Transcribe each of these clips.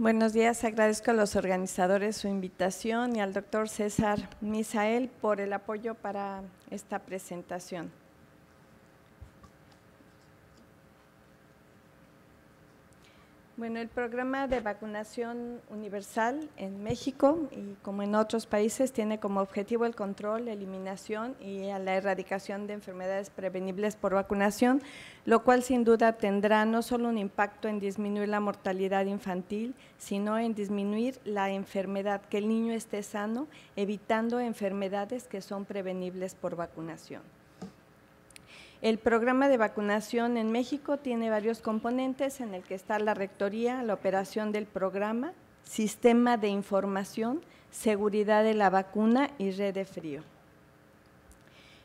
Buenos días, agradezco a los organizadores su invitación y al doctor César Misael por el apoyo para esta presentación. Bueno, el programa de vacunación universal en México y como en otros países tiene como objetivo el control, la eliminación y la erradicación de enfermedades prevenibles por vacunación, lo cual sin duda tendrá no solo un impacto en disminuir la mortalidad infantil, sino en disminuir la enfermedad, que el niño esté sano, evitando enfermedades que son prevenibles por vacunación. El programa de vacunación en México tiene varios componentes en el que está la rectoría, la operación del programa, sistema de información, seguridad de la vacuna y red de frío.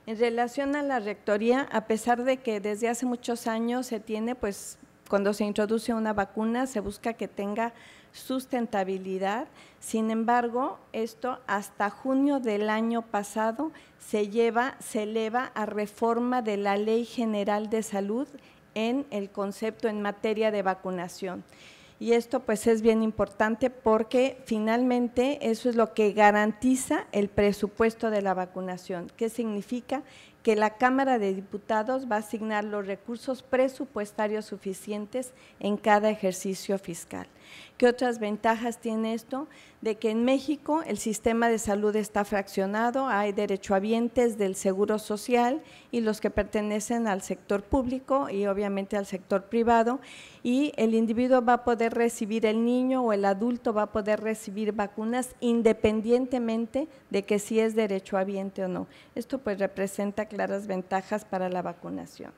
En relación a la rectoría, a pesar de que desde hace muchos años se tiene, pues cuando se introduce una vacuna se busca que tenga sustentabilidad. Sin embargo, esto hasta junio del año pasado se lleva, se eleva a reforma de la Ley General de Salud en el concepto en materia de vacunación. Y esto pues es bien importante porque finalmente eso es lo que garantiza el presupuesto de la vacunación. que significa? Que la Cámara de Diputados va a asignar los recursos presupuestarios suficientes en cada ejercicio fiscal. ¿Qué otras ventajas tiene esto? De que en México el sistema de salud está fraccionado, hay derechohabientes del seguro social y los que pertenecen al sector público y obviamente al sector privado, y el individuo va a poder recibir, el niño o el adulto va a poder recibir vacunas independientemente de que si es derechohabiente o no. Esto pues representa claras ventajas para la vacunación.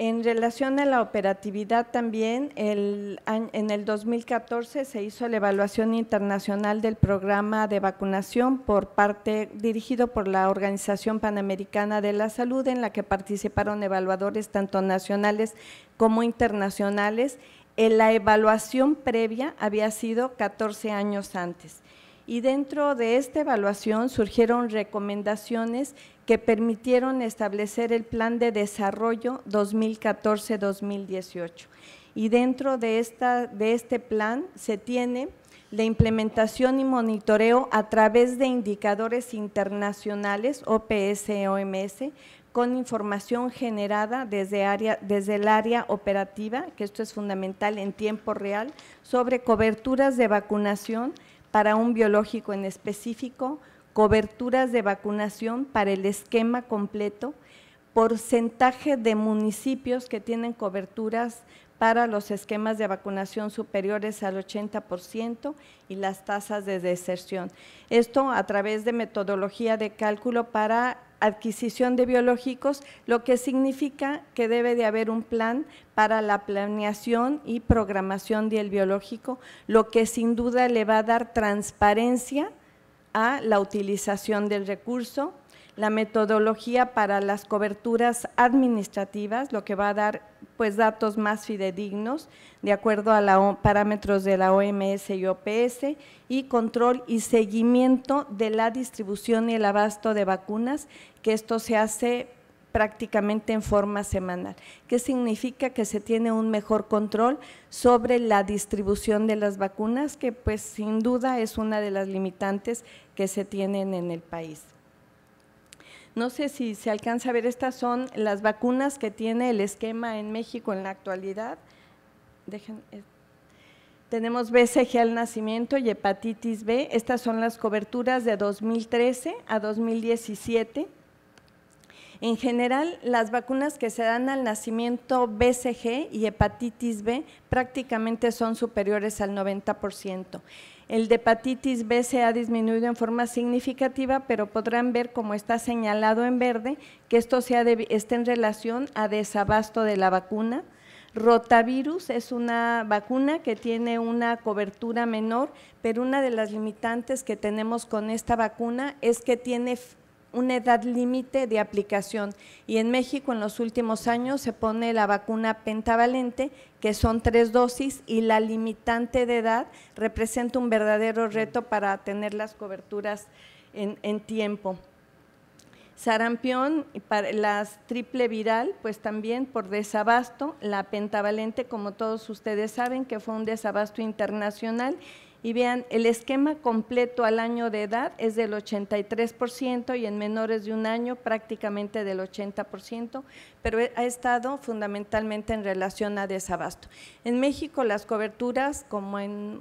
En relación a la operatividad también, en el 2014 se hizo la evaluación internacional del programa de vacunación por parte, dirigido por la Organización Panamericana de la Salud, en la que participaron evaluadores tanto nacionales como internacionales. En la evaluación previa había sido 14 años antes. Y dentro de esta evaluación surgieron recomendaciones que permitieron establecer el Plan de Desarrollo 2014-2018. Y dentro de, esta, de este plan se tiene la implementación y monitoreo a través de indicadores internacionales, OPS, OMS, con información generada desde, área, desde el área operativa, que esto es fundamental en tiempo real, sobre coberturas de vacunación para un biológico en específico, coberturas de vacunación para el esquema completo, porcentaje de municipios que tienen coberturas para los esquemas de vacunación superiores al 80% y las tasas de deserción. Esto a través de metodología de cálculo para adquisición de biológicos, lo que significa que debe de haber un plan para la planeación y programación del biológico, lo que sin duda le va a dar transparencia la utilización del recurso, la metodología para las coberturas administrativas, lo que va a dar pues datos más fidedignos de acuerdo a los parámetros de la OMS y OPS y control y seguimiento de la distribución y el abasto de vacunas, que esto se hace prácticamente en forma semanal, ¿Qué significa que se tiene un mejor control sobre la distribución de las vacunas, que pues sin duda es una de las limitantes que se tienen en el país. No sé si se alcanza a ver, estas son las vacunas que tiene el esquema en México en la actualidad. Eh, tenemos BCG al nacimiento y hepatitis B. Estas son las coberturas de 2013 a 2017 en general, las vacunas que se dan al nacimiento BCG y hepatitis B prácticamente son superiores al 90%. El de hepatitis B se ha disminuido en forma significativa, pero podrán ver, como está señalado en verde, que esto está en relación a desabasto de la vacuna. Rotavirus es una vacuna que tiene una cobertura menor, pero una de las limitantes que tenemos con esta vacuna es que tiene una edad límite de aplicación y en México en los últimos años se pone la vacuna pentavalente, que son tres dosis, y la limitante de edad representa un verdadero reto para tener las coberturas en, tiempo. Sarampión, para las triple viral, pues también por desabasto, la pentavalente, como todos ustedes saben, que fue un desabasto internacional y vean, el esquema completo al año de edad es del 83% y en menores de un año prácticamente del 80%, pero e, ha estado fundamentalmente en relación a desabasto. En México las coberturas, como en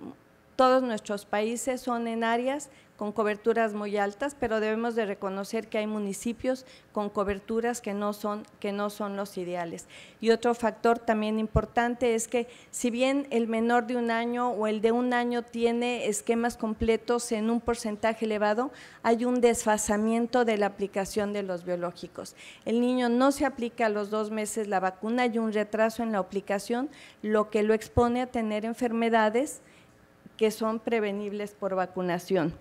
todos nuestros países, son en áreas con coberturas muy altas, pero debemos de reconocer que hay municipios con coberturas que no son, que no son los ideales. Y otro factor también importante es que si bien el menor de un año o el de un año tiene esquemas completos en un porcentaje elevado, hay un desfasamiento de la aplicación de los biológicos. El niño no se aplica a los dos meses la vacuna, hay un retraso en la aplicación, lo que lo expone a tener enfermedades que son prevenibles por vacunación.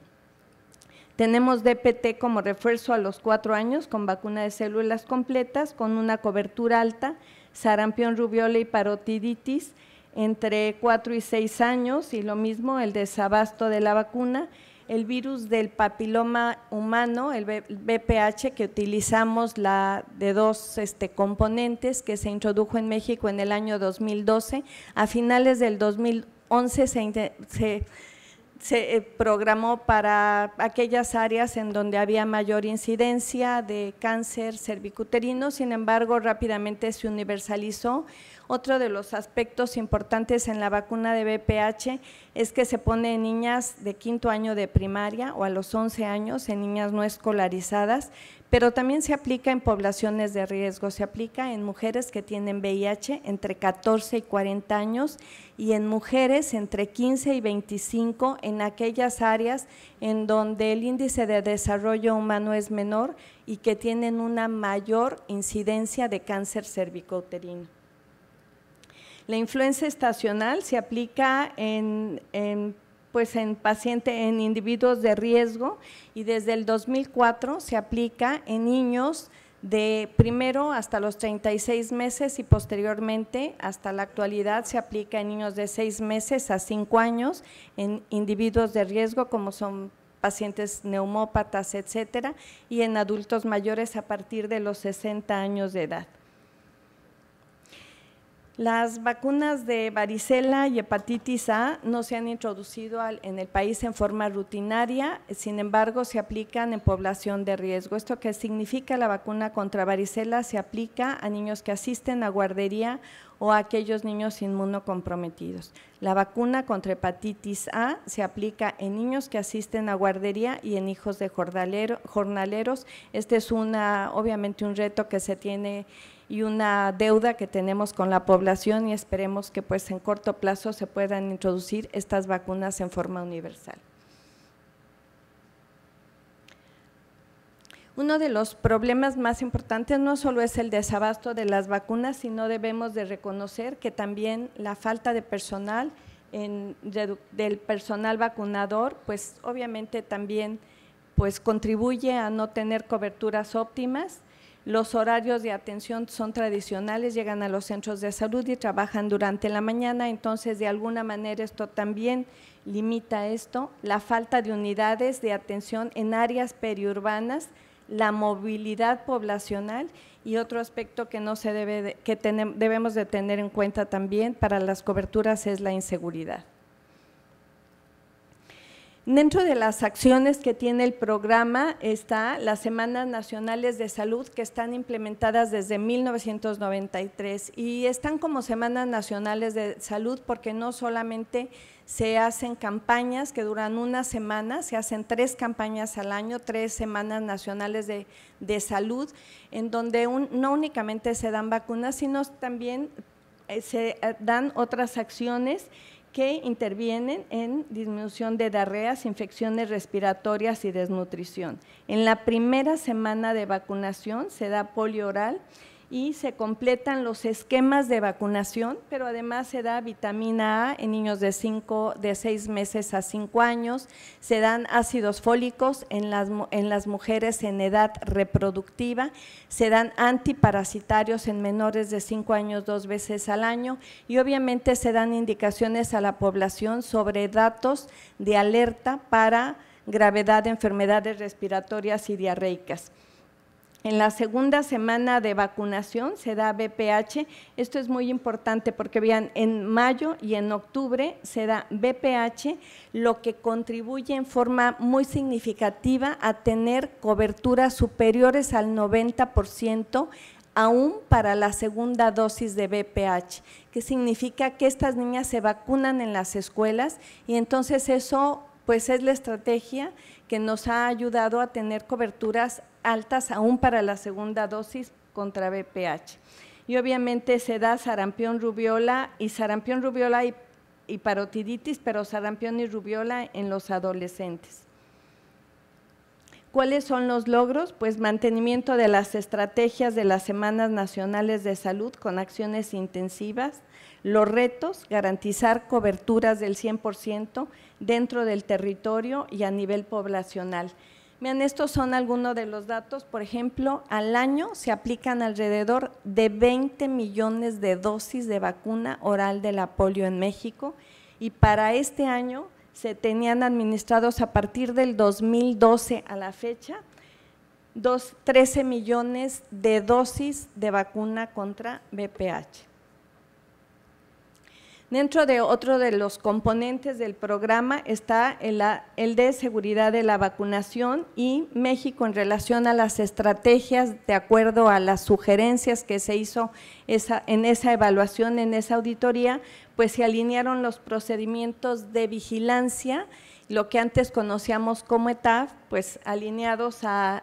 Tenemos DPT como refuerzo a los cuatro años con vacuna de células completas, con una cobertura alta, sarampión, rubiola y parotiditis entre cuatro y seis años y lo mismo el desabasto de la vacuna, el virus del papiloma humano, el BPH, que utilizamos la de dos este, componentes que se introdujo en México en el año 2012. A finales del 2011 se se eh, programó para aquellas áreas en donde había mayor incidencia de cáncer cervicuterino, sin embargo rápidamente se universalizó. Otro de los aspectos importantes en la vacuna de BPH es que se pone en niñas de quinto año de primaria o a los 11 años, en niñas no escolarizadas, pero también se aplica en poblaciones de riesgo, se aplica en mujeres que tienen VIH entre 14 y 40 años y en mujeres entre 15 y 25 en aquellas áreas en donde el índice de desarrollo humano es menor y que tienen una mayor incidencia de cáncer cervicouterino. La influencia estacional se aplica en, en pues en paciente, en individuos de riesgo y desde el 2004 se aplica en niños de primero hasta los 36 meses y posteriormente hasta la actualidad se aplica en niños de 6 meses a 5 años en individuos de riesgo como son pacientes neumópatas, etcétera, y en adultos mayores a partir de los 60 años de edad. Las vacunas de varicela y hepatitis A no se han introducido en el país en forma rutinaria, sin embargo se aplican en población de riesgo. ¿Esto que significa? La vacuna contra varicela se aplica a niños que asisten a guardería o a aquellos niños inmunocomprometidos. La vacuna contra hepatitis A se aplica en niños que asisten a guardería y en hijos de jornaleros. Este es obviamente un reto que se tiene y una deuda que tenemos con la población y esperemos que pues en corto plazo se puedan introducir estas vacunas en forma universal. Uno de los problemas más importantes no solo es el desabasto de las vacunas, sino debemos de reconocer que también la falta de personal del personal vacunador, pues obviamente también pues contribuye a no tener coberturas óptimas. Los horarios de atención son tradicionales, llegan a los centros de salud y trabajan durante la mañana, entonces de alguna manera esto también limita esto. La falta de unidades de atención en áreas periurbanas la movilidad poblacional y otro aspecto que no se debe que debemos de tener en cuenta también para las coberturas es la inseguridad. Dentro de las acciones que tiene el programa está las Semanas Nacionales de Salud que están implementadas desde 1993 y están como Semanas Nacionales de Salud porque no solamente se hacen campañas que duran una semana, se hacen tres campañas al año, tres semanas nacionales de, salud, en donde no únicamente se dan vacunas, sino también eh, se eh, dan otras acciones que intervienen en disminución de diarreas, infecciones respiratorias y desnutrición. En la primera semana de vacunación se da polio oral, y se completan los esquemas de vacunación, pero además se da vitamina A en niños de 5, de 6 meses a 5 años, se dan ácidos fólicos en las, en las mujeres en edad reproductiva, se dan antiparasitarios en menores de 5 años dos veces al año y obviamente se dan indicaciones a la población sobre datos de alerta para gravedad de enfermedades respiratorias y diarreicas. En la segunda semana de vacunación se da BPH. Esto es muy importante porque vean, en mayo y en octubre se da BPH, lo que contribuye en forma muy significativa a tener coberturas superiores al 90% aún para la segunda dosis de BPH, que significa que estas niñas se vacunan en las escuelas y entonces eso pues es la estrategia que nos ha ayudado a tener coberturas altas aún para la segunda dosis contra BPH. Y obviamente se da sarampión, rubiola y sarampión, rubiola y, parotiditis, pero sarampión y rubiola en los adolescentes. ¿Cuáles son los logros? Pues mantenimiento de las estrategias de las Semanas Nacionales de Salud con acciones intensivas. Los retos, garantizar coberturas del 100% dentro del territorio y a nivel poblacional. Vean, estos son algunos de los datos. Por ejemplo, al año se aplican alrededor de 20 millones de dosis de vacuna oral de la polio en México y para este año se tenían administrados a partir del 2012 a la fecha dos, 13 millones de dosis de vacuna contra VPH. Dentro de otro de los componentes del programa está el, de seguridad de la vacunación y México en relación a las estrategias de acuerdo a las sugerencias que se hizo en esa evaluación, en esa auditoría, pues se alinearon los procedimientos de vigilancia lo que antes conocíamos como ETAF, pues alineados a,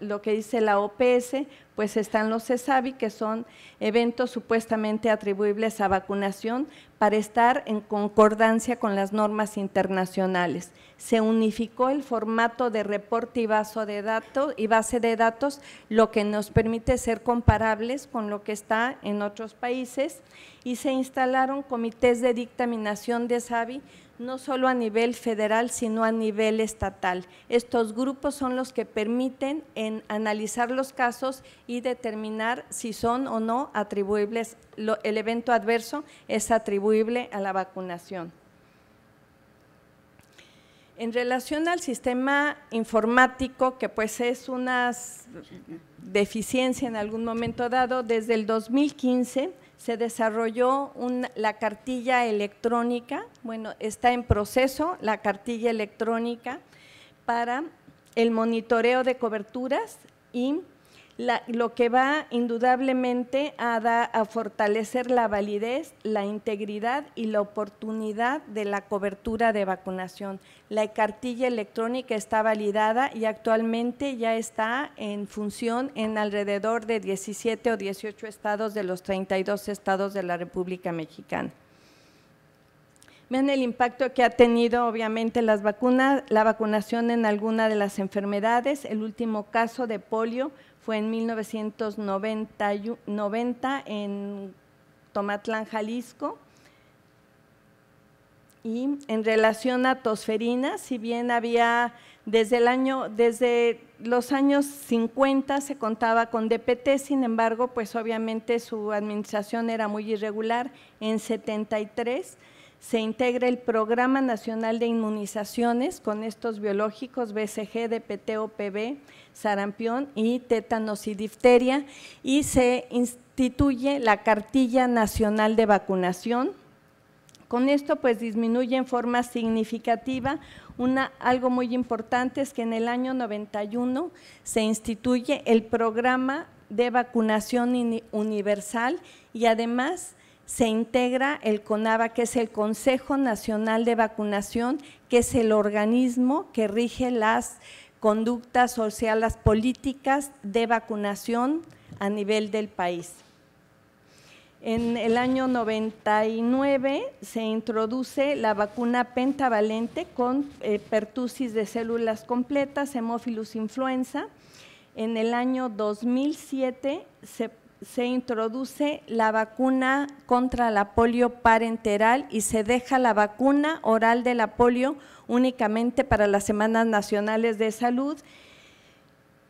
lo que dice la OPS, pues están los ESAVI que son eventos supuestamente atribuibles a vacunación para estar en concordancia con las normas internacionales. Se unificó el formato de reporte y, de y base de datos, lo que nos permite ser comparables con lo que está en otros países, y se instalaron comités de dictaminación de ESAVI no solo a nivel federal, sino a nivel estatal. Estos grupos son los que permiten en analizar los casos y determinar si son o no atribuibles, el evento adverso es atribuible a la vacunación. En relación al sistema informático, que pues es una deficiencia en algún momento dado, desde el 2015 se desarrolló la cartilla electrónica, bueno, está en proceso la cartilla electrónica para el monitoreo de coberturas y lo que va indudablemente a, a fortalecer la validez, la integridad y la oportunidad de la cobertura de vacunación. La cartilla electrónica está validada y actualmente ya está en función en alrededor de 17 o 18 estados de los 32 estados de la República Mexicana. Vean el impacto que ha tenido obviamente las vacunas, la vacunación en alguna de las enfermedades, el último caso de polio fue en 1990 en Tomatlán, Jalisco. Y en relación a tosferina, si bien había desde el año, desde los años 50 se contaba con DPT, sin embargo, pues obviamente su administración era muy irregular. En 73 se integra el Programa Nacional de Inmunizaciones con estos biológicos BCG, DPT, OPV, sarampión y tétanos y difteria y se instituye la Cartilla Nacional de Vacunación. Con esto pues disminuye en forma significativa una, algo muy importante es que en el año 91 se instituye el programa de vacunación universal y además se integra el CONAVA, que es el Consejo Nacional de Vacunación, que es el organismo que rige las conductas sociales, las políticas de vacunación a nivel del país. En el año 99 se introduce la vacuna pentavalente con eh, pertusis de células completas, hemófilus influenza. En el año 2007 se se introduce la vacuna contra la polio parenteral y se deja la vacuna oral de la polio únicamente para las Semanas Nacionales de Salud.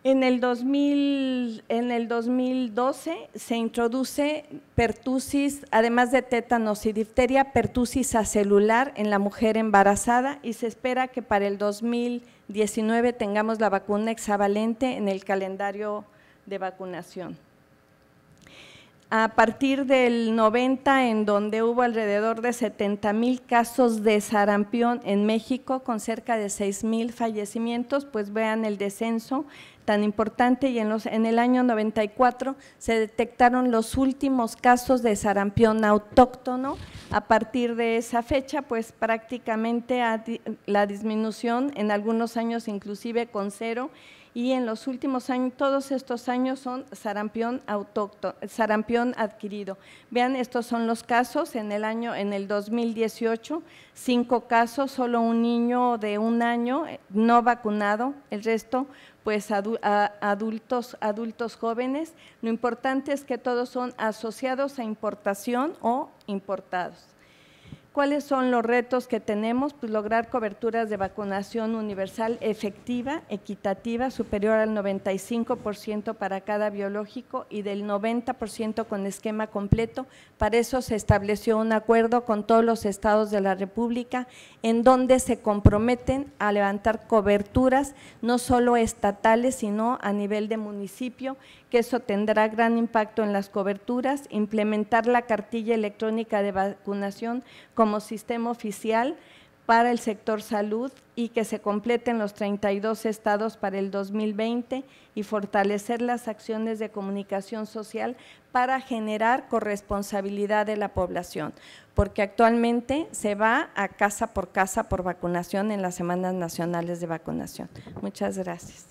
En el, 2012 se introduce pertusis, además de tétanos y difteria, pertusis acelular en la mujer embarazada y se espera que para el 2019 tengamos la vacuna hexavalente en el calendario de vacunación a partir del 90 en donde hubo alrededor de 70 mil casos de sarampión en México con cerca de 6 mil fallecimientos, pues vean el descenso tan importante y en, los, en el año 94 se detectaron los últimos casos de sarampión autóctono. A partir de esa fecha, pues prácticamente la disminución en algunos años inclusive con cero y en los últimos años, todos estos años son sarampión sarampión adquirido. Vean, estos son los casos en el año, en el 2018, cinco casos, solo un niño de un año eh, no vacunado, el resto pues adultos, adultos jóvenes. Lo importante es que todos son asociados a importación o importados. ¿Cuáles son los retos que tenemos? Pues lograr coberturas de vacunación universal efectiva, equitativa, superior al 95% para cada biológico y del 90% con esquema completo. Para eso se estableció un acuerdo con todos los estados de la República en donde se comprometen a levantar coberturas no solo estatales, sino a nivel de municipio, que eso tendrá gran impacto en las coberturas, implementar la cartilla electrónica de vacunación como sistema oficial para el sector salud y que se completen los 32 estados para el 2020 y fortalecer las acciones de comunicación social para generar corresponsabilidad de la población, porque actualmente se va a casa por casa por vacunación en las semanas nacionales de vacunación. Muchas gracias.